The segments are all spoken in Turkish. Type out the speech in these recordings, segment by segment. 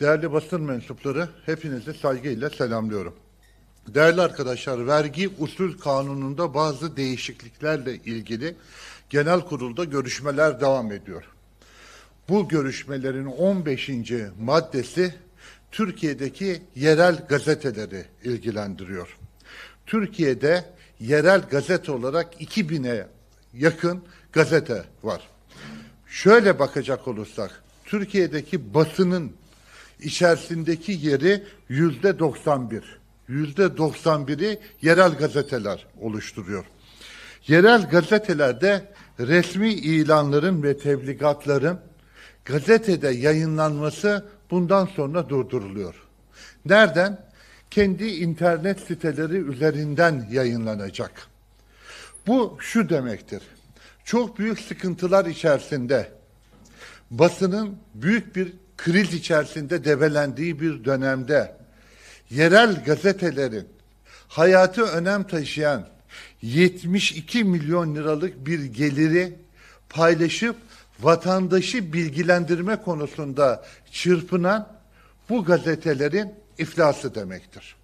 Değerli basın mensupları, hepinizi saygıyla selamlıyorum. Değerli arkadaşlar, vergi usul kanununda bazı değişikliklerle ilgili genel kurulda görüşmeler devam ediyor. Bu görüşmelerin 15. maddesi Türkiye'deki yerel gazeteleri ilgilendiriyor. Türkiye'de yerel gazete olarak 2000'e yakın gazete var. Şöyle bakacak olursak, Türkiye'deki basının içerisindeki yeri yüzde 91. Yüzde 91'i yerel gazeteler oluşturuyor. Yerel gazetelerde resmi ilanların ve tebligatların gazetede yayınlanması bundan sonra durduruluyor. Nereden? Kendi internet siteleri üzerinden yayınlanacak. Bu şu demektir. Çok büyük sıkıntılar içerisinde basının büyük bir kriz içerisinde debelendiği bir dönemde yerel gazetelerin hayatı önem taşıyan 72 milyon liralık bir geliri paylaşıp vatandaşı bilgilendirme konusunda çırpınan bu gazetelerin iflası demektir.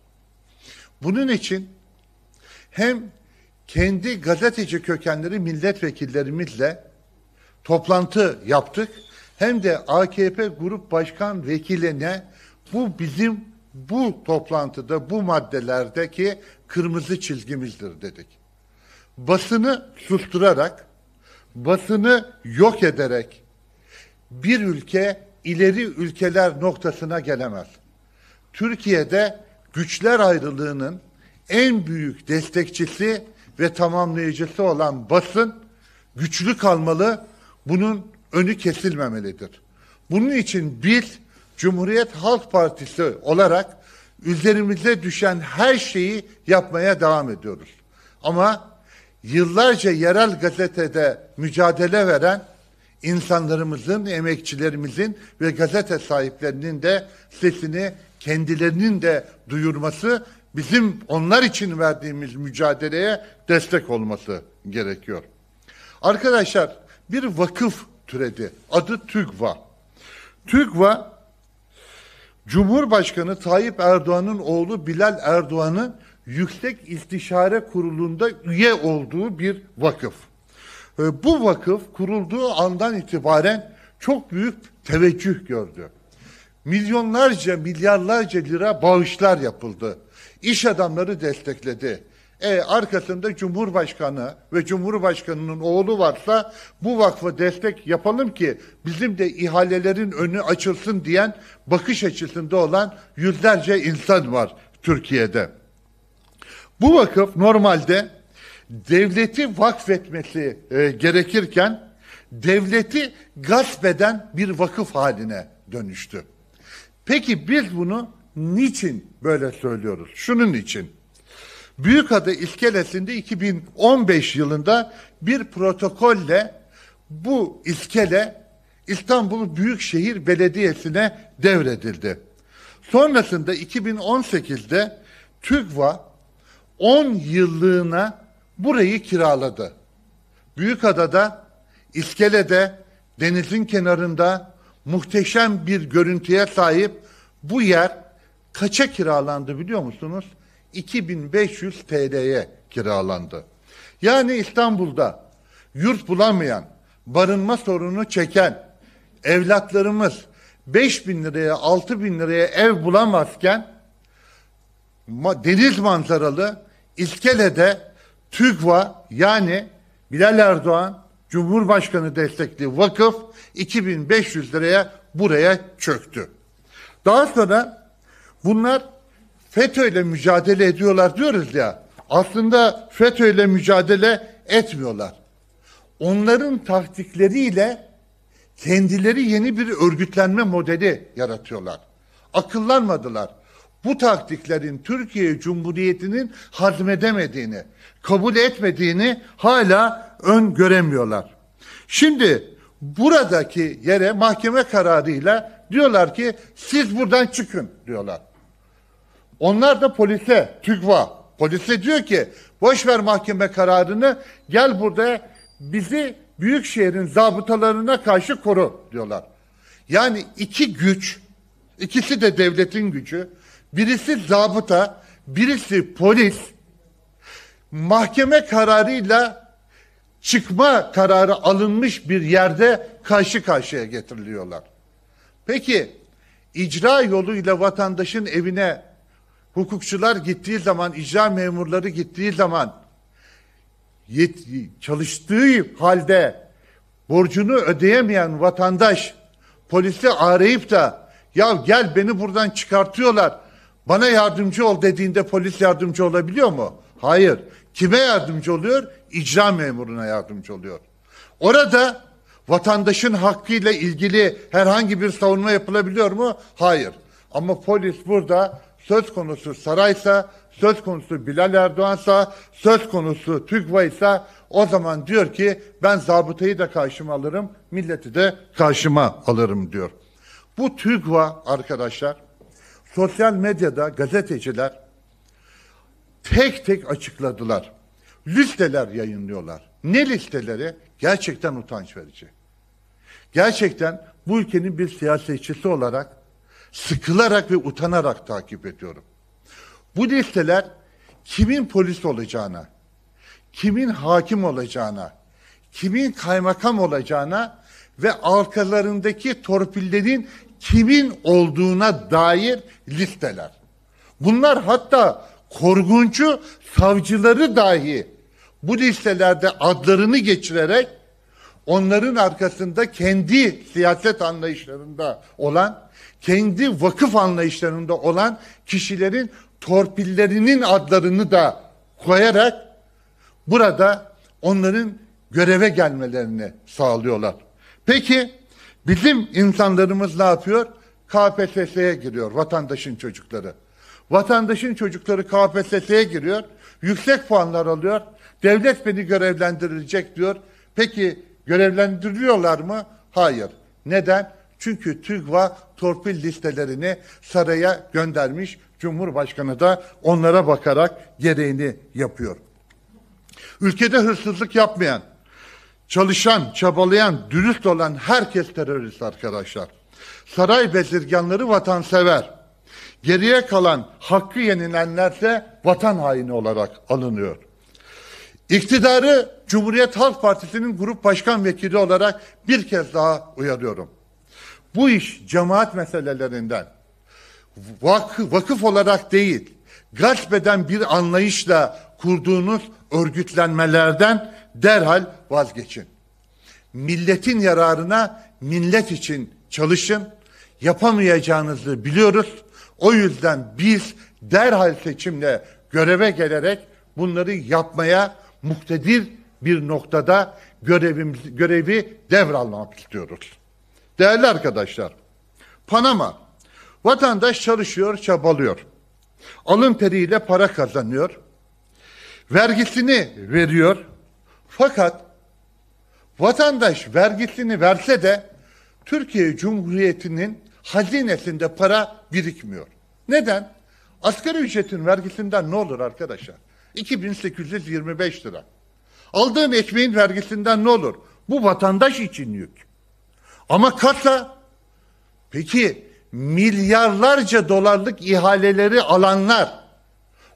Bunun için hem kendi gazeteci kökenleri milletvekillerimizle toplantı yaptık hem de AKP Grup Başkan Vekiline bu bizim bu toplantıda bu maddelerdeki kırmızı çizgimizdir dedik. Basını susturarak, basını yok ederek bir ülke ileri ülkeler noktasına gelemez. Türkiye'de güçler ayrılığının en büyük destekçisi ve tamamlayıcısı olan basın güçlü kalmalı. Bunun önü kesilmemelidir. Bunun için biz Cumhuriyet Halk Partisi olarak üzerimize düşen her şeyi yapmaya devam ediyoruz. Ama yıllarca yerel gazetede mücadele veren insanlarımızın, emekçilerimizin ve gazete sahiplerinin de sesini kendilerinin de duyurması bizim onlar için verdiğimiz mücadeleye destek olması gerekiyor. Arkadaşlar bir vakıf türedi. Adı TÜGVA. TÜGVA Cumhurbaşkanı Tayyip Erdoğan'ın oğlu Bilal Erdoğan'ın Yüksek İstişare Kurulu'nda üye olduğu bir vakıf. Ee, bu vakıf kurulduğu andan itibaren çok büyük teveccüh gördü. Milyonlarca, milyarlarca lira bağışlar yapıldı. İş adamları destekledi. E, arkasında Cumhurbaşkanı ve Cumhurbaşkanı'nın oğlu varsa bu vakfı destek yapalım ki bizim de ihalelerin önü açılsın diyen bakış açısında olan yüzlerce insan var Türkiye'de. Bu vakıf normalde devleti vakfetmesi e, gerekirken devleti gasp eden bir vakıf haline dönüştü. Peki biz bunu niçin böyle söylüyoruz? Şunun için. Büyükada iskelesinde 2015 yılında bir protokolle bu iskele İstanbul Büyükşehir Belediyesi'ne devredildi. Sonrasında 2018'de TÜGVA 10 yıllığına burayı kiraladı. Büyükada'da, İskele'de, denizin kenarında muhteşem bir görüntüye sahip bu yer kaça kiralandı biliyor musunuz? 2500 TL'ye kiralandı. Yani İstanbul'da yurt bulamayan, barınma sorunu çeken evlatlarımız 5000 liraya 6000 liraya ev bulamazken deniz manzaralı İskele'de TÜGVA yani Bilal Erdoğan Cumhurbaşkanı destekli vakıf 2500 liraya buraya çöktü. Daha sonra bunlar ile mücadele ediyorlar diyoruz ya. Aslında ile mücadele etmiyorlar. Onların taktikleriyle kendileri yeni bir örgütlenme modeli yaratıyorlar. Akıllanmadılar. Bu taktiklerin Türkiye Cumhuriyeti'nin hazmedemediğini, kabul etmediğini hala ön göremiyorlar. Şimdi buradaki yere mahkeme kararıyla diyorlar ki siz buradan çıkın diyorlar. Onlar da polise, TÜGVA, polise diyor ki boş ver mahkeme kararını gel burada bizi büyük şehrin zabıtalarına karşı koru diyorlar. Yani iki güç, ikisi de devletin gücü. Birisi zabıta, birisi polis. Mahkeme kararıyla çıkma kararı alınmış bir yerde karşı karşıya getiriliyorlar. Peki icra yoluyla vatandaşın evine hukukçular gittiği zaman, icra memurları gittiği zaman yet, çalıştığı halde borcunu ödeyemeyen vatandaş polisi arayıp da ya gel beni buradan çıkartıyorlar bana yardımcı ol dediğinde polis yardımcı olabiliyor mu? Hayır. Kime yardımcı oluyor? İcra memuruna yardımcı oluyor. Orada vatandaşın hakkıyla ilgili herhangi bir savunma yapılabiliyor mu? Hayır. Ama polis burada söz konusu saraysa, söz konusu Bilal Erdoğan'sa, söz konusu ise, o zaman diyor ki ben zabıtayı da karşıma alırım, milleti de karşıma alırım diyor. Bu TÜGVA arkadaşlar sosyal medyada gazeteciler tek tek açıkladılar. Listeler yayınlıyorlar. Ne listeleri? Gerçekten utanç verici. Gerçekten bu ülkenin bir siyasetçisi olarak sıkılarak ve utanarak takip ediyorum. Bu listeler kimin polis olacağına, kimin hakim olacağına, kimin kaymakam olacağına ve arkalarındaki torpillerin kimin olduğuna dair listeler. Bunlar hatta korguncu savcıları dahi bu listelerde adlarını geçirerek onların arkasında kendi siyaset anlayışlarında olan, kendi vakıf anlayışlarında olan kişilerin torpillerinin adlarını da koyarak burada onların göreve gelmelerini sağlıyorlar. Peki bizim insanlarımız ne yapıyor? KPSS'ye giriyor vatandaşın çocukları. Vatandaşın çocukları KPSS'ye giriyor, yüksek puanlar alıyor, devlet beni görevlendirecek diyor. Peki Görevlendiriliyorlar mı? Hayır. Neden? Çünkü TÜGVA torpil listelerini saraya göndermiş. Cumhurbaşkanı da onlara bakarak gereğini yapıyor. Ülkede hırsızlık yapmayan, çalışan, çabalayan, dürüst olan herkes terörist arkadaşlar. Saray bezirganları vatansever. Geriye kalan hakkı yenilenlerse vatan haini olarak alınıyor. İktidarı Cumhuriyet Halk Partisi'nin grup başkan vekili olarak bir kez daha uyarıyorum. Bu iş cemaat meselelerinden vak vakıf olarak değil, gaspeden bir anlayışla kurduğunuz örgütlenmelerden derhal vazgeçin. Milletin yararına millet için çalışın. Yapamayacağınızı biliyoruz. O yüzden biz derhal seçimle göreve gelerek bunları yapmaya muhtedir bir noktada görevimiz, görevi devralmak istiyoruz. Değerli arkadaşlar, Panama vatandaş çalışıyor, çabalıyor. Alın teriyle para kazanıyor. Vergisini veriyor. Fakat vatandaş vergisini verse de Türkiye Cumhuriyeti'nin hazinesinde para birikmiyor. Neden? Asgari ücretin vergisinden ne olur arkadaşlar? 2825 lira. Aldığın ekmeğin vergisinden ne olur? Bu vatandaş için yük. Ama kasa peki milyarlarca dolarlık ihaleleri alanlar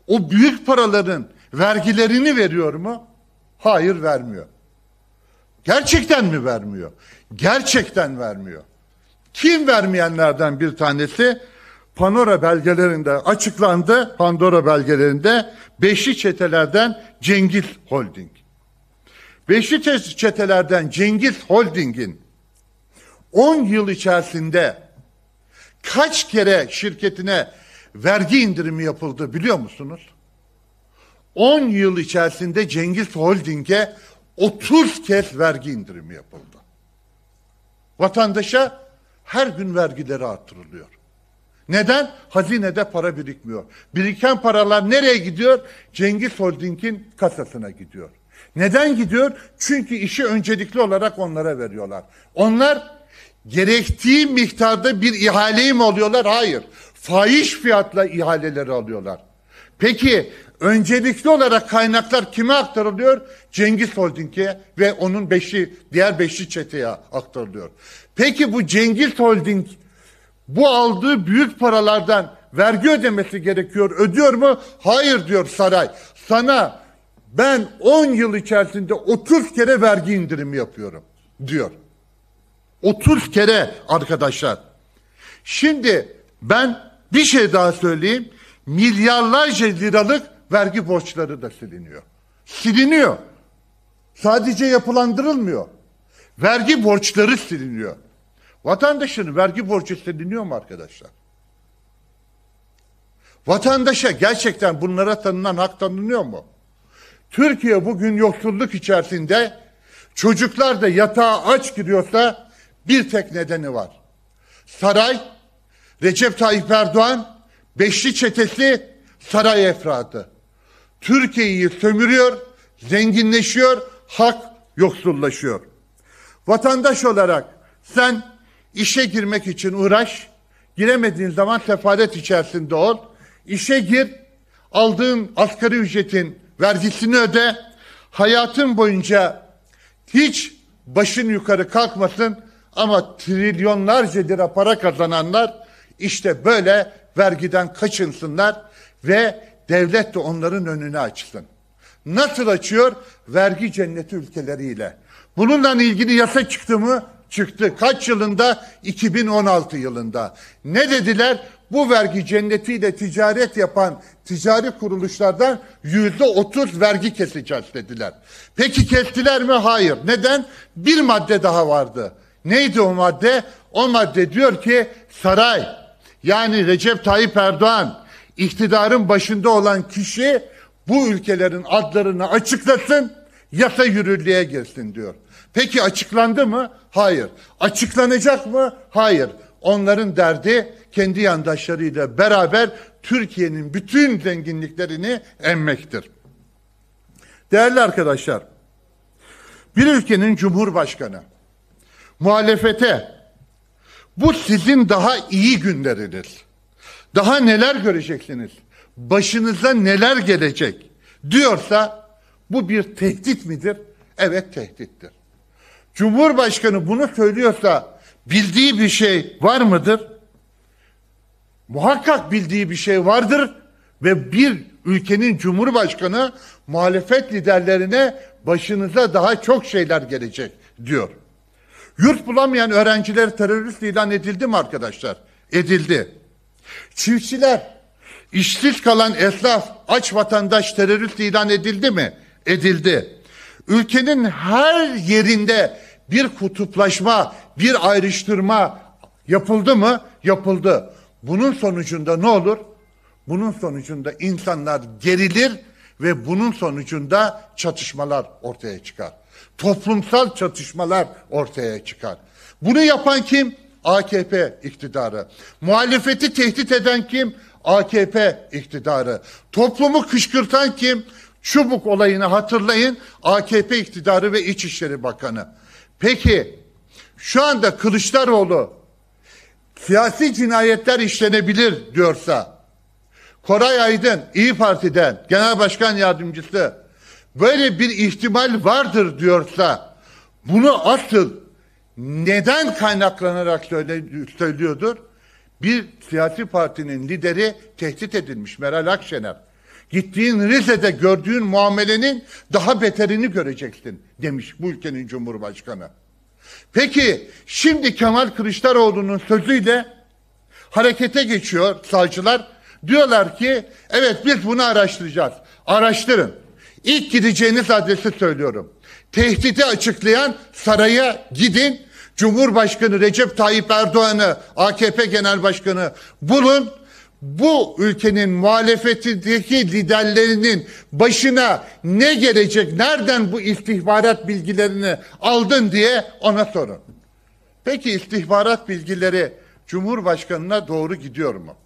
o büyük paraların vergilerini veriyor mu? Hayır vermiyor. Gerçekten mi vermiyor? Gerçekten vermiyor. Kim vermeyenlerden bir tanesi Panora belgelerinde açıklandı. Pandora belgelerinde beşli çetelerden Cengiz Holding. Beşli çetelerden Cengiz Holding'in 10 yıl içerisinde kaç kere şirketine vergi indirimi yapıldı biliyor musunuz? 10 yıl içerisinde Cengiz Holding'e 30 kez vergi indirimi yapıldı. Vatandaşa her gün vergileri arttırılıyor. Neden? Hazinede para birikmiyor. Biriken paralar nereye gidiyor? Cengiz Holding'in kasasına gidiyor. Neden gidiyor? Çünkü işi öncelikli olarak onlara veriyorlar. Onlar gerektiği miktarda bir ihaleyi mi alıyorlar? Hayır. Fahiş fiyatla ihaleleri alıyorlar. Peki öncelikli olarak kaynaklar kime aktarılıyor? Cengiz Holding'e ve onun beşi, diğer beşi çeteye aktarılıyor. Peki bu Cengiz Holding bu aldığı büyük paralardan vergi ödemesi gerekiyor. Ödüyor mu? Hayır diyor saray. Sana ben 10 yıl içerisinde 30 kere vergi indirimi yapıyorum diyor. 30 kere arkadaşlar. Şimdi ben bir şey daha söyleyeyim. Milyarlarca liralık vergi borçları da siliniyor. Siliniyor. Sadece yapılandırılmıyor. Vergi borçları siliniyor. Vatandaşın vergi borcu dinliyor mu arkadaşlar? Vatandaşa gerçekten bunlara tanınan hak tanınıyor mu? Türkiye bugün yoksulluk içerisinde çocuklar da yatağa aç giriyorsa bir tek nedeni var. Saray, Recep Tayyip Erdoğan, Beşli Çetesi, saray efradı. Türkiye'yi sömürüyor, zenginleşiyor, hak yoksullaşıyor. Vatandaş olarak sen İşe girmek için uğraş. Giremediğin zaman sefalet içerisinde ol. işe gir. Aldığın asgari ücretin vergisini öde. Hayatın boyunca hiç başın yukarı kalkmasın ama trilyonlarca lira para kazananlar işte böyle vergiden kaçınsınlar ve devlet de onların önünü açsın. Nasıl açıyor? Vergi cenneti ülkeleriyle. Bununla ilgili yasa çıktı mı çıktı. Kaç yılında? 2016 yılında. Ne dediler? Bu vergi cennetiyle ticaret yapan ticari kuruluşlardan yüzde otuz vergi keseceğiz dediler. Peki kestiler mi? Hayır. Neden? Bir madde daha vardı. Neydi o madde? O madde diyor ki saray yani Recep Tayyip Erdoğan iktidarın başında olan kişi bu ülkelerin adlarını açıklasın yasa yürürlüğe girsin diyor. Peki açıklandı mı? Hayır. Açıklanacak mı? Hayır. Onların derdi kendi yandaşlarıyla beraber Türkiye'nin bütün zenginliklerini emmektir. Değerli arkadaşlar, bir ülkenin cumhurbaşkanı muhalefete bu sizin daha iyi günleriniz. Daha neler göreceksiniz? Başınıza neler gelecek? diyorsa bu bir tehdit midir? Evet tehdittir. Cumhurbaşkanı bunu söylüyorsa bildiği bir şey var mıdır? Muhakkak bildiği bir şey vardır ve bir ülkenin cumhurbaşkanı muhalefet liderlerine başınıza daha çok şeyler gelecek diyor. Yurt bulamayan öğrenciler terörist ilan edildi mi arkadaşlar? Edildi. Çiftçiler, işsiz kalan esnaf, aç vatandaş terörist ilan edildi mi? Edildi. Ülkenin her yerinde bir kutuplaşma, bir ayrıştırma yapıldı mı? Yapıldı. Bunun sonucunda ne olur? Bunun sonucunda insanlar gerilir ve bunun sonucunda çatışmalar ortaya çıkar. Toplumsal çatışmalar ortaya çıkar. Bunu yapan kim? AKP iktidarı. Muhalefeti tehdit eden kim? AKP iktidarı. Toplumu kışkırtan kim? Çubuk olayını hatırlayın. AKP iktidarı ve İçişleri Bakanı. Peki şu anda Kılıçdaroğlu siyasi cinayetler işlenebilir diyorsa Koray Aydın İyi Parti'den Genel Başkan Yardımcısı böyle bir ihtimal vardır diyorsa bunu asıl neden kaynaklanarak söyle, söylüyordur? Bir siyasi partinin lideri tehdit edilmiş Meral Akşener. Gittiğin Rize'de gördüğün muamelenin daha beterini göreceksin demiş bu ülkenin Cumhurbaşkanı. Peki şimdi Kemal Kılıçdaroğlu'nun sözüyle harekete geçiyor savcılar. Diyorlar ki evet biz bunu araştıracağız. Araştırın. İlk gideceğiniz adresi söylüyorum. Tehdidi açıklayan saraya gidin. Cumhurbaşkanı Recep Tayyip Erdoğan'ı, AKP Genel Başkanı bulun bu ülkenin muhalefetindeki liderlerinin başına ne gelecek, nereden bu istihbarat bilgilerini aldın diye ona sorun. Peki istihbarat bilgileri Cumhurbaşkanı'na doğru gidiyor mu?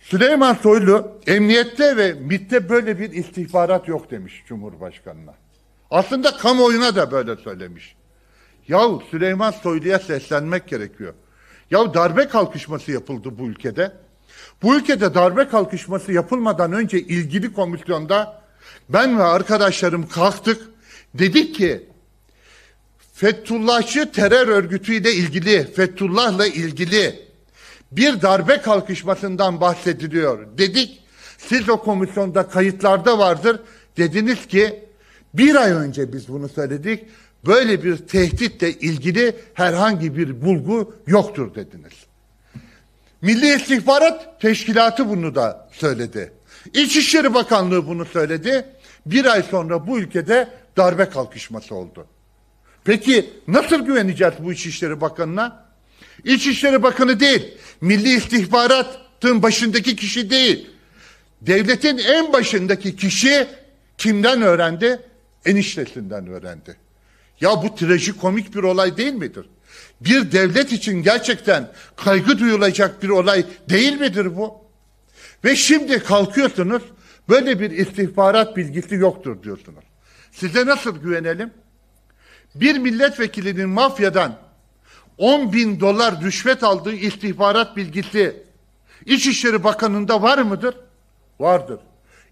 Süleyman Soylu emniyette ve MIT'te böyle bir istihbarat yok demiş Cumhurbaşkanı'na. Aslında kamuoyuna da böyle söylemiş. Yahu Süleyman Soylu'ya seslenmek gerekiyor. Ya darbe kalkışması yapıldı bu ülkede. Bu ülkede darbe kalkışması yapılmadan önce ilgili komisyonda ben ve arkadaşlarım kalktık. Dedik ki Fethullahçı terör örgütüyle ilgili, Fethullah'la ilgili bir darbe kalkışmasından bahsediliyor. Dedik siz o komisyonda kayıtlarda vardır. Dediniz ki bir ay önce biz bunu söyledik böyle bir tehditle ilgili herhangi bir bulgu yoktur dediniz. Milli İstihbarat Teşkilatı bunu da söyledi. İçişleri Bakanlığı bunu söyledi. Bir ay sonra bu ülkede darbe kalkışması oldu. Peki nasıl güveneceğiz bu İçişleri Bakanı'na? İçişleri Bakanı değil, Milli İstihbarat'ın başındaki kişi değil. Devletin en başındaki kişi kimden öğrendi? Eniştesinden öğrendi. Ya bu trajikomik bir olay değil midir? Bir devlet için gerçekten kaygı duyulacak bir olay değil midir bu? Ve şimdi kalkıyorsunuz böyle bir istihbarat bilgisi yoktur diyorsunuz. Size nasıl güvenelim? Bir milletvekilinin mafyadan 10 bin dolar rüşvet aldığı istihbarat bilgisi İçişleri Bakanı'nda var mıdır? Vardır.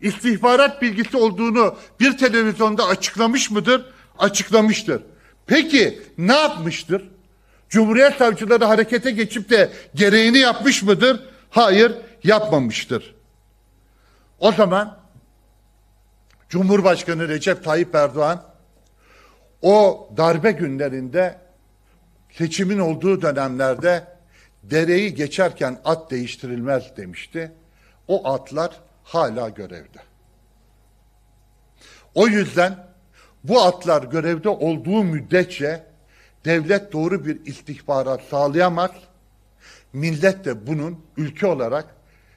İstihbarat bilgisi olduğunu bir televizyonda açıklamış mıdır? açıklamıştır. Peki ne yapmıştır? Cumhuriyet savcıları harekete geçip de gereğini yapmış mıdır? Hayır, yapmamıştır. O zaman Cumhurbaşkanı Recep Tayyip Erdoğan o darbe günlerinde seçimin olduğu dönemlerde dereyi geçerken at değiştirilmez demişti. O atlar hala görevde. O yüzden bu atlar görevde olduğu müddetçe devlet doğru bir istihbarat sağlayamaz. Millet de bunun ülke olarak,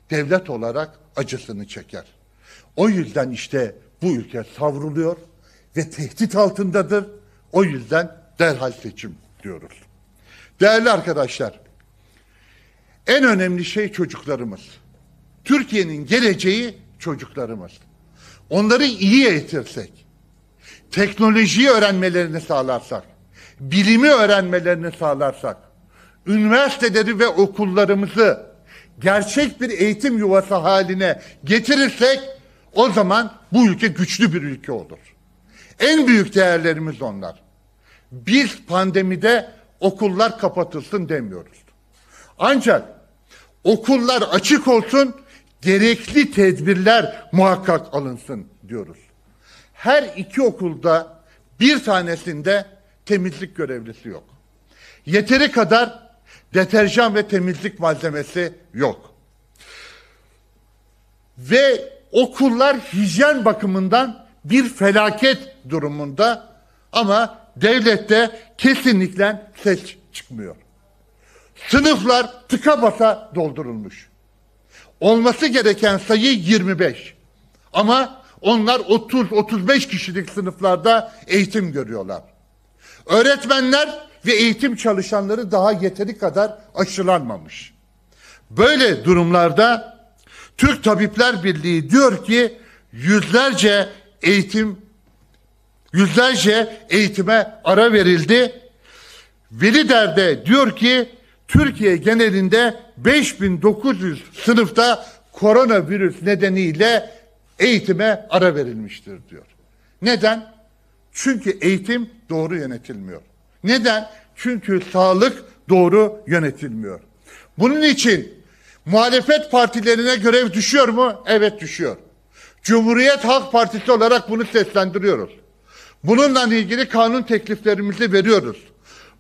devlet olarak acısını çeker. O yüzden işte bu ülke savruluyor ve tehdit altındadır. O yüzden derhal seçim diyoruz. Değerli arkadaşlar, en önemli şey çocuklarımız. Türkiye'nin geleceği çocuklarımız. Onları iyi eğitirsek, teknolojiyi öğrenmelerini sağlarsak, bilimi öğrenmelerini sağlarsak, üniversiteleri ve okullarımızı gerçek bir eğitim yuvası haline getirirsek o zaman bu ülke güçlü bir ülke olur. En büyük değerlerimiz onlar. Biz pandemide okullar kapatılsın demiyoruz. Ancak okullar açık olsun, gerekli tedbirler muhakkak alınsın diyoruz her iki okulda bir tanesinde temizlik görevlisi yok. Yeteri kadar deterjan ve temizlik malzemesi yok. Ve okullar hijyen bakımından bir felaket durumunda ama devlette kesinlikle ses çıkmıyor. Sınıflar tıka basa doldurulmuş. Olması gereken sayı 25. Ama onlar 30-35 kişilik sınıflarda eğitim görüyorlar. Öğretmenler ve eğitim çalışanları daha yeteri kadar aşılanmamış. Böyle durumlarda Türk Tabipler Birliği diyor ki yüzlerce eğitim yüzlerce eğitime ara verildi. Veli derde diyor ki Türkiye genelinde 5900 sınıfta koronavirüs nedeniyle eğitime ara verilmiştir diyor. Neden? Çünkü eğitim doğru yönetilmiyor. Neden? Çünkü sağlık doğru yönetilmiyor. Bunun için muhalefet partilerine görev düşüyor mu? Evet düşüyor. Cumhuriyet Halk Partisi olarak bunu seslendiriyoruz. Bununla ilgili kanun tekliflerimizi veriyoruz.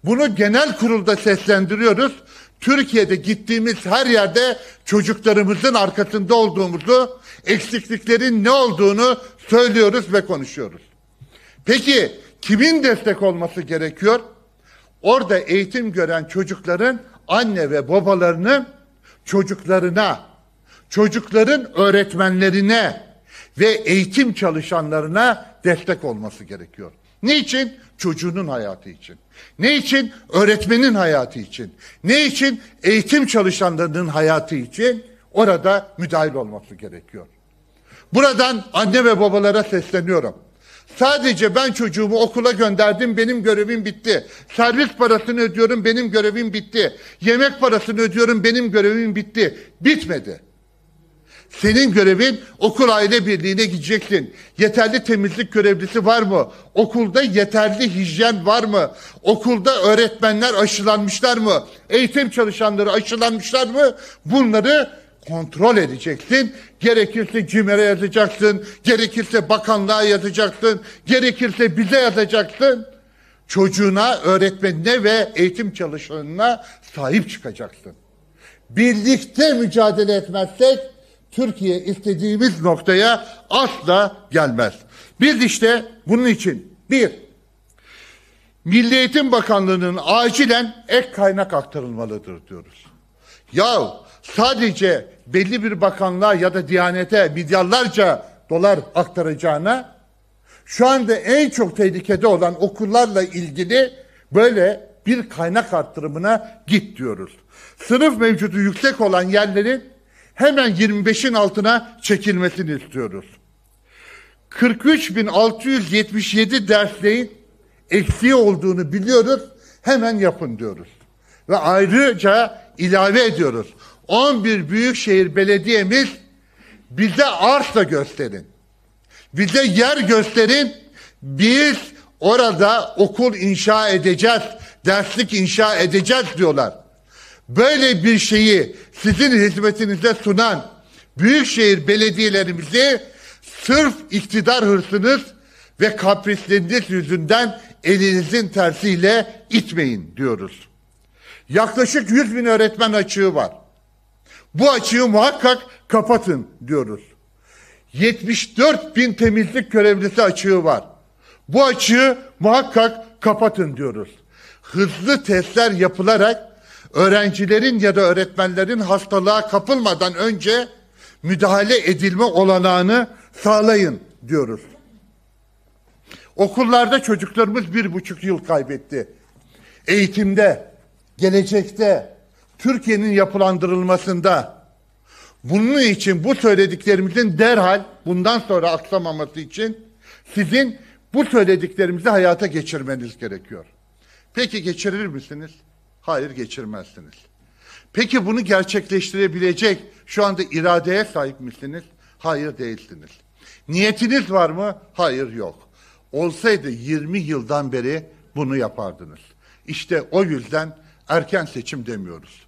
Bunu genel kurulda seslendiriyoruz. Türkiye'de gittiğimiz her yerde çocuklarımızın arkasında olduğumuzu eksikliklerin ne olduğunu söylüyoruz ve konuşuyoruz. Peki kimin destek olması gerekiyor? Orada eğitim gören çocukların anne ve babalarının çocuklarına, çocukların öğretmenlerine ve eğitim çalışanlarına destek olması gerekiyor. Ne için? Çocuğunun hayatı için. Ne için? Öğretmenin hayatı için. Ne için? Eğitim çalışanlarının hayatı için orada müdahil olması gerekiyor. Buradan anne ve babalara sesleniyorum. Sadece ben çocuğumu okula gönderdim, benim görevim bitti. Servis parasını ödüyorum, benim görevim bitti. Yemek parasını ödüyorum, benim görevim bitti. Bitmedi. Senin görevin okul aile birliğine gideceksin. Yeterli temizlik görevlisi var mı? Okulda yeterli hijyen var mı? Okulda öğretmenler aşılanmışlar mı? Eğitim çalışanları aşılanmışlar mı? Bunları kontrol edeceksin. Gerekirse CİMER'e yazacaksın, gerekirse bakanlığa yazacaksın, gerekirse bize yazacaksın. Çocuğuna, öğretmenine ve eğitim çalışanına sahip çıkacaksın. Birlikte mücadele etmezsek Türkiye istediğimiz noktaya asla gelmez. Biz işte bunun için bir, Milli Eğitim Bakanlığı'nın acilen ek kaynak aktarılmalıdır diyoruz. Ya sadece belli bir bakanlığa ya da diyanete milyarlarca dolar aktaracağına şu anda en çok tehlikede olan okullarla ilgili böyle bir kaynak arttırımına git diyoruz. Sınıf mevcudu yüksek olan yerlerin hemen 25'in altına çekilmesini istiyoruz. 43.677 dersliğin eksiği olduğunu biliyoruz. Hemen yapın diyoruz. Ve ayrıca ilave ediyoruz. 11 büyükşehir belediyemiz bize arsa gösterin. Bize yer gösterin. Biz orada okul inşa edeceğiz, derslik inşa edeceğiz diyorlar. Böyle bir şeyi sizin hizmetinize sunan büyükşehir belediyelerimizi sırf iktidar hırsınız ve kaprisleriniz yüzünden elinizin tersiyle itmeyin diyoruz. Yaklaşık 100 bin öğretmen açığı var. Bu açığı muhakkak kapatın diyoruz. 74 bin temizlik görevlisi açığı var. Bu açığı muhakkak kapatın diyoruz. Hızlı testler yapılarak öğrencilerin ya da öğretmenlerin hastalığa kapılmadan önce müdahale edilme olanağını sağlayın diyoruz. Okullarda çocuklarımız bir buçuk yıl kaybetti. Eğitimde, gelecekte, Türkiye'nin yapılandırılmasında bunun için bu söylediklerimizin derhal bundan sonra aksamaması için sizin bu söylediklerimizi hayata geçirmeniz gerekiyor. Peki geçirir misiniz? Hayır geçirmezsiniz. Peki bunu gerçekleştirebilecek şu anda iradeye sahip misiniz? Hayır değilsiniz. Niyetiniz var mı? Hayır yok. Olsaydı 20 yıldan beri bunu yapardınız. İşte o yüzden erken seçim demiyoruz.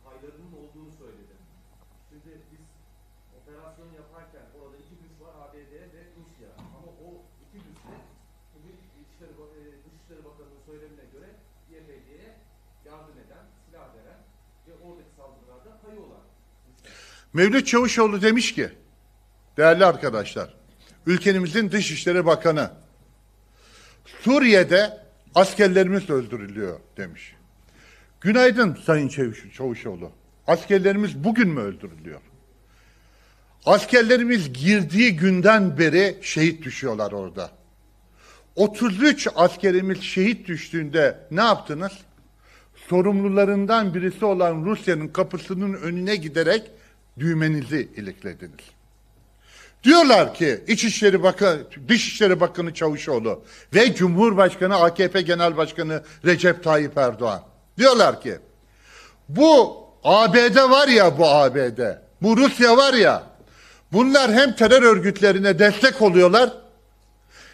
Şimdi biz operasyon yaparken orada iki güç var ABD ve Rusya. Ama o iki güçle bugün İçişleri, e, Dışişleri Bakanı'nın söylemine göre YPG'ye yardım eden, silah veren ve oradaki saldırılarda payı olan Mevlüt Çavuşoğlu demiş ki, değerli arkadaşlar, ülkemizin Dışişleri Bakanı, Suriye'de askerlerimiz öldürülüyor demiş. Günaydın Sayın Çavuşoğlu. Askerlerimiz bugün mü öldürülüyor? Askerlerimiz girdiği günden beri şehit düşüyorlar orada. 33 askerimiz şehit düştüğünde ne yaptınız? Sorumlularından birisi olan Rusya'nın kapısının önüne giderek düğmenizi iliklediniz. Diyorlar ki İçişleri Bakanı, Dışişleri Bakanı Çavuşoğlu ve Cumhurbaşkanı AKP Genel Başkanı Recep Tayyip Erdoğan diyorlar ki bu ABD var ya bu ABD. Bu Rusya var ya. Bunlar hem terör örgütlerine destek oluyorlar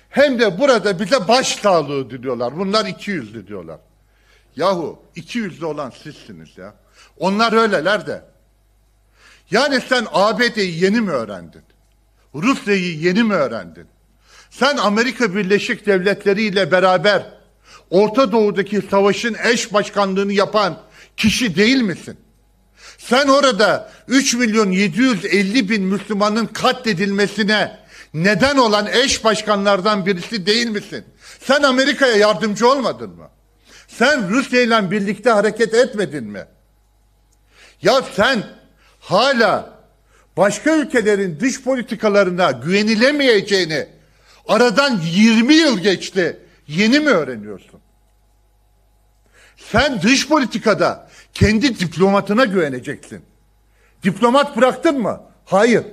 hem de burada bize baş sağlığı diliyorlar. Bunlar iki yüzlü diyorlar. Yahu iki yüzlü olan sizsiniz ya. Onlar öyleler de. Yani sen ABD'yi yeni mi öğrendin? Rusya'yı yeni mi öğrendin? Sen Amerika Birleşik Devletleri ile beraber Orta Doğu'daki savaşın eş başkanlığını yapan kişi değil misin? Sen orada 3 milyon 750 bin Müslümanın katledilmesine neden olan eş başkanlardan birisi değil misin? Sen Amerika'ya yardımcı olmadın mı? Sen Rusya ile birlikte hareket etmedin mi? Ya sen hala başka ülkelerin dış politikalarına güvenilemeyeceğini aradan 20 yıl geçti. Yeni mi öğreniyorsun? Sen dış politikada kendi diplomatına güveneceksin. Diplomat bıraktın mı? Hayır.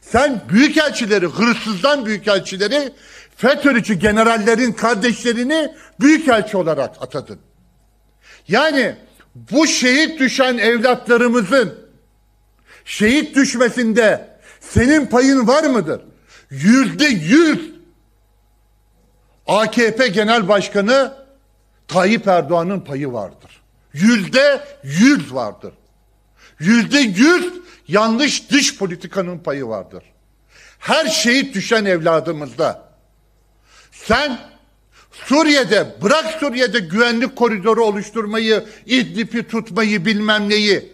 Sen büyükelçileri, hırsızdan büyükelçileri, FETÖ'cü generallerin kardeşlerini büyükelçi olarak atadın. Yani bu şehit düşen evlatlarımızın şehit düşmesinde senin payın var mıdır? Yüzde yüz AKP Genel Başkanı Tayyip Erdoğan'ın payı vardır. Yüzde yüz vardır. Yüzde yüz yanlış dış politikanın payı vardır. Her şeyi düşen evladımızda. Sen Suriye'de bırak Suriye'de güvenlik koridoru oluşturmayı, İdlib'i tutmayı bilmem neyi.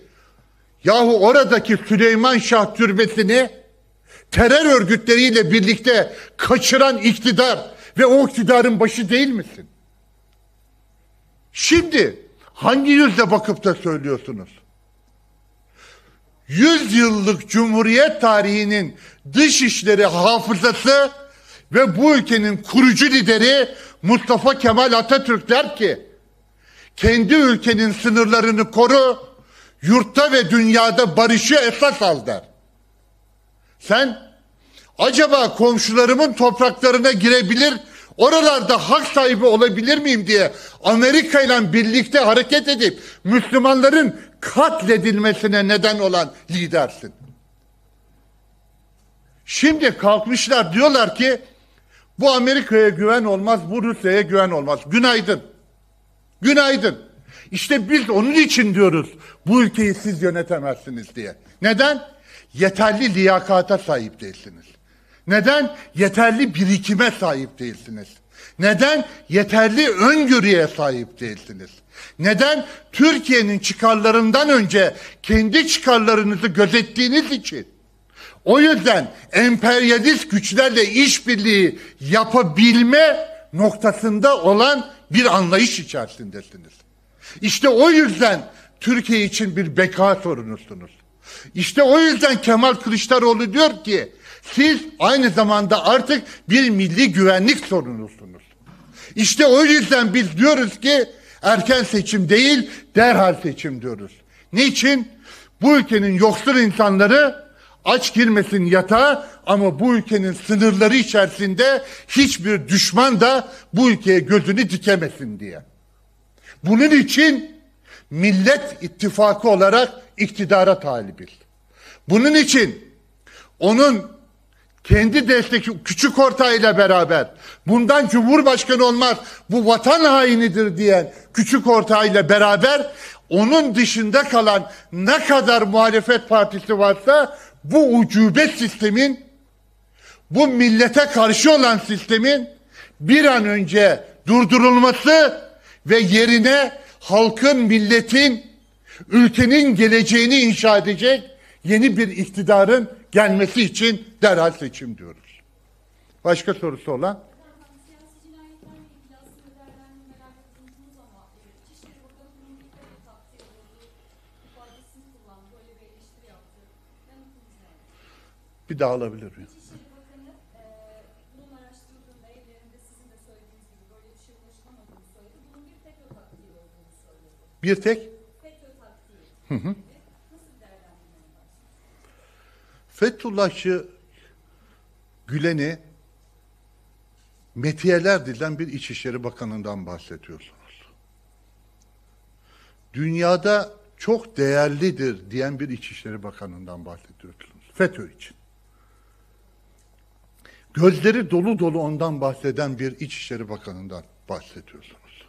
Yahu oradaki Süleyman Şah türbesini terör örgütleriyle birlikte kaçıran iktidar ve o iktidarın başı değil misin? Şimdi hangi yüzle bakıp da söylüyorsunuz? Yüz yıllık Cumhuriyet tarihinin dışişleri hafızası ve bu ülkenin kurucu lideri Mustafa Kemal Atatürk der ki kendi ülkenin sınırlarını koru, yurtta ve dünyada barışı esas al der. Sen acaba komşularımın topraklarına girebilir Oralarda hak sahibi olabilir miyim diye Amerika ile birlikte hareket edip Müslümanların katledilmesine neden olan lidersin. Şimdi kalkmışlar diyorlar ki bu Amerika'ya güven olmaz, bu Rusya'ya güven olmaz. Günaydın. Günaydın. İşte biz onun için diyoruz bu ülkeyi siz yönetemezsiniz diye. Neden? Yeterli liyakata sahip değilsiniz. Neden? Yeterli birikime sahip değilsiniz. Neden? Yeterli öngörüye sahip değilsiniz. Neden? Türkiye'nin çıkarlarından önce kendi çıkarlarınızı gözettiğiniz için. O yüzden emperyalist güçlerle işbirliği yapabilme noktasında olan bir anlayış içerisindesiniz. İşte o yüzden Türkiye için bir beka sorunusunuz. İşte o yüzden Kemal Kılıçdaroğlu diyor ki siz aynı zamanda artık bir milli güvenlik sorunusunuz. İşte o yüzden biz diyoruz ki erken seçim değil derhal seçim diyoruz. Niçin? Bu ülkenin yoksul insanları aç girmesin yatağa ama bu ülkenin sınırları içerisinde hiçbir düşman da bu ülkeye gözünü dikemesin diye. Bunun için Millet ittifakı olarak iktidara talibiz. Bunun için onun kendi destek küçük ortağıyla beraber bundan cumhurbaşkanı olmaz bu vatan hainidir diyen küçük ortağıyla beraber onun dışında kalan ne kadar muhalefet partisi varsa bu ucubet sistemin bu millete karşı olan sistemin bir an önce durdurulması ve yerine halkın, milletin, ülkenin geleceğini inşa edecek yeni bir iktidarın gelmesi için derhal seçim diyoruz. Başka sorusu olan? Bir daha alabilir miyim? Bir tek? Hı hı. Fethullahçı Gülen'i metiyeler dilen bir İçişleri Bakanı'ndan bahsediyorsunuz. Dünyada çok değerlidir diyen bir İçişleri Bakanı'ndan bahsediyorsunuz. FETÖ için. Gözleri dolu dolu ondan bahseden bir İçişleri Bakanı'ndan bahsediyorsunuz.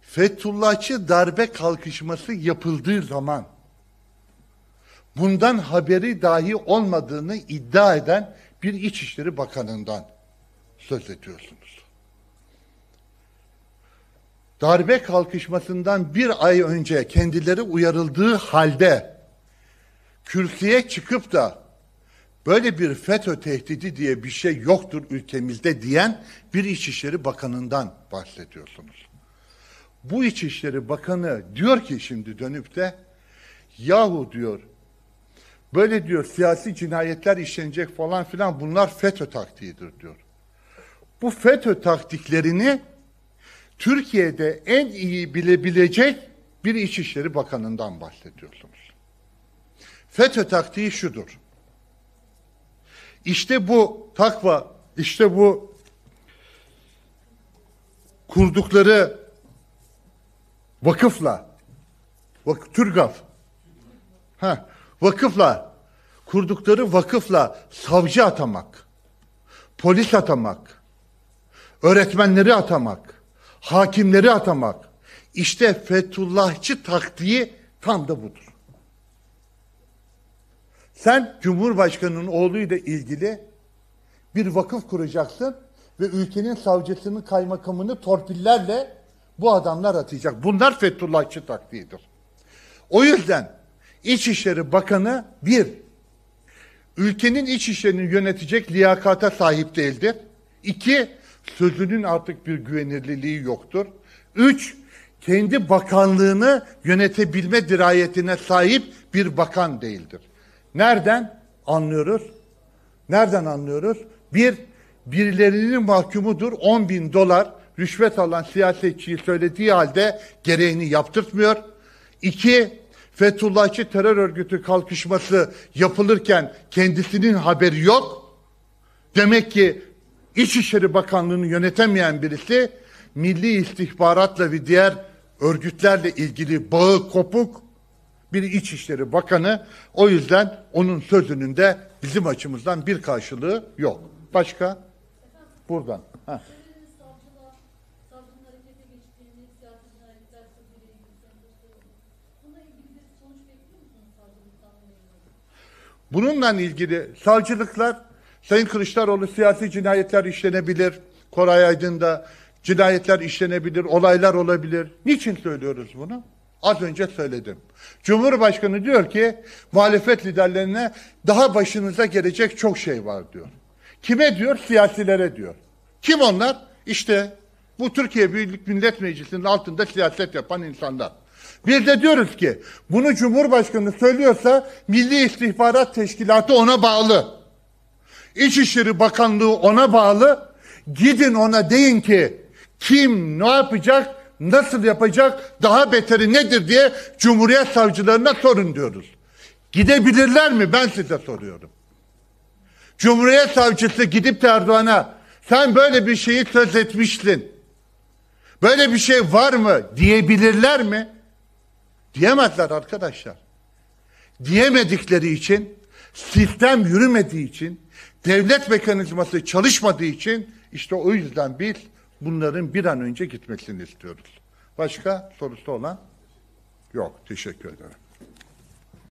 Fethullahçı darbe kalkışması yapıldığı zaman bundan haberi dahi olmadığını iddia eden bir İçişleri Bakanı'ndan söz ediyorsunuz. Darbe kalkışmasından bir ay önce kendileri uyarıldığı halde kürsüye çıkıp da böyle bir FETÖ tehdidi diye bir şey yoktur ülkemizde diyen bir İçişleri Bakanı'ndan bahsediyorsunuz. Bu İçişleri Bakanı diyor ki şimdi dönüp de yahu diyor Böyle diyor siyasi cinayetler işlenecek falan filan bunlar FETÖ taktiğidir diyor. Bu FETÖ taktiklerini Türkiye'de en iyi bilebilecek bir İçişleri Bakanı'ndan bahsediyorsunuz. FETÖ taktiği şudur. İşte bu takva, işte bu kurdukları vakıfla, vak TÜRGAV, ha, vakıfla kurdukları vakıfla savcı atamak, polis atamak, öğretmenleri atamak, hakimleri atamak. İşte Fethullahçı taktiği tam da budur. Sen Cumhurbaşkanı'nın oğluyla ilgili bir vakıf kuracaksın ve ülkenin savcısını, kaymakamını torpillerle bu adamlar atayacak. Bunlar Fethullahçı taktiğidir. O yüzden İçişleri Bakanı bir, ülkenin iç işlerini yönetecek liyakata sahip değildir. İki, sözünün artık bir güvenilirliği yoktur. Üç, kendi bakanlığını yönetebilme dirayetine sahip bir bakan değildir. Nereden anlıyoruz? Nereden anlıyoruz? Bir, birilerinin mahkumudur 10 bin dolar rüşvet alan siyasetçiyi söylediği halde gereğini yaptırtmıyor. İki, Fethullahçı terör örgütü kalkışması yapılırken kendisinin haberi yok. Demek ki İçişleri Bakanlığı'nı yönetemeyen birisi milli istihbaratla ve diğer örgütlerle ilgili bağı kopuk bir İçişleri Bakanı. O yüzden onun sözünün de bizim açımızdan bir karşılığı yok. Başka? Buradan. Heh. Bununla ilgili savcılıklar Sayın Kılıçdaroğlu siyasi cinayetler işlenebilir. Koray Aydın'da cinayetler işlenebilir, olaylar olabilir. Niçin söylüyoruz bunu? Az önce söyledim. Cumhurbaşkanı diyor ki muhalefet liderlerine daha başınıza gelecek çok şey var diyor. Kime diyor? Siyasilere diyor. Kim onlar? İşte bu Türkiye Büyük Millet Meclisi'nin altında siyaset yapan insanlar. Bir de diyoruz ki bunu Cumhurbaşkanı söylüyorsa Milli İstihbarat Teşkilatı ona bağlı. İçişleri Bakanlığı ona bağlı. Gidin ona deyin ki kim ne yapacak, nasıl yapacak, daha beteri nedir diye Cumhuriyet savcılarına sorun diyoruz. Gidebilirler mi? Ben size soruyorum. Cumhuriyet savcısı gidip de Erdoğan'a sen böyle bir şeyi söz etmiştin. Böyle bir şey var mı diyebilirler mi? Diyemezler arkadaşlar. Diyemedikleri için, sistem yürümediği için, devlet mekanizması çalışmadığı için işte o yüzden biz bunların bir an önce gitmesini istiyoruz. Başka sorusu olan yok. Teşekkür ederim.